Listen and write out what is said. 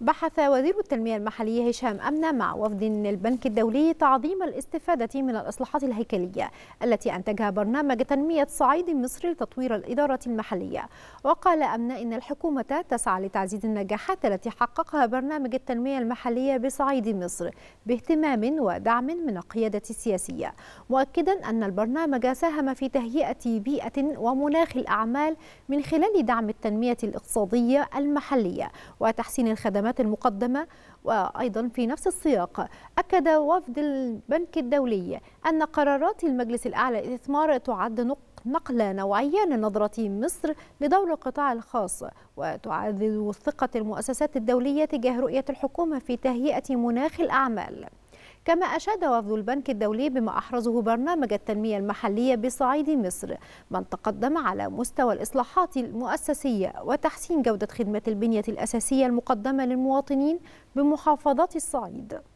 بحث وزير التنمية المحلية هشام أمنة مع وفد البنك الدولي تعظيم الاستفادة من الإصلاحات الهيكلية التي أنتجها برنامج تنمية صعيد مصر لتطوير الإدارة المحلية وقال أمنة إن الحكومة تسعى لتعزيز النجاحات التي حققها برنامج التنمية المحلية بصعيد مصر باهتمام ودعم من القيادة السياسية مؤكدا أن البرنامج ساهم في تهيئة بيئة ومناخ الأعمال من خلال دعم التنمية الاقتصادية المحلية وتحسين الخدمات الخدمات المقدمة وأيضا في نفس السياق أكد وفد البنك الدولي أن قرارات المجلس الأعلى للاستثمار تعد نقلة نوعية لنظرة مصر لدور القطاع الخاص وتعزز ثقة المؤسسات الدولية تجاه رؤية الحكومة في تهيئة مناخ الأعمال كما أشاد وفد البنك الدولي بما أحرزه برنامج التنمية المحلية بصعيد مصر من تقدم على مستوى الإصلاحات المؤسسية وتحسين جودة خدمة البنية الأساسية المقدمة للمواطنين بمحافظات الصعيد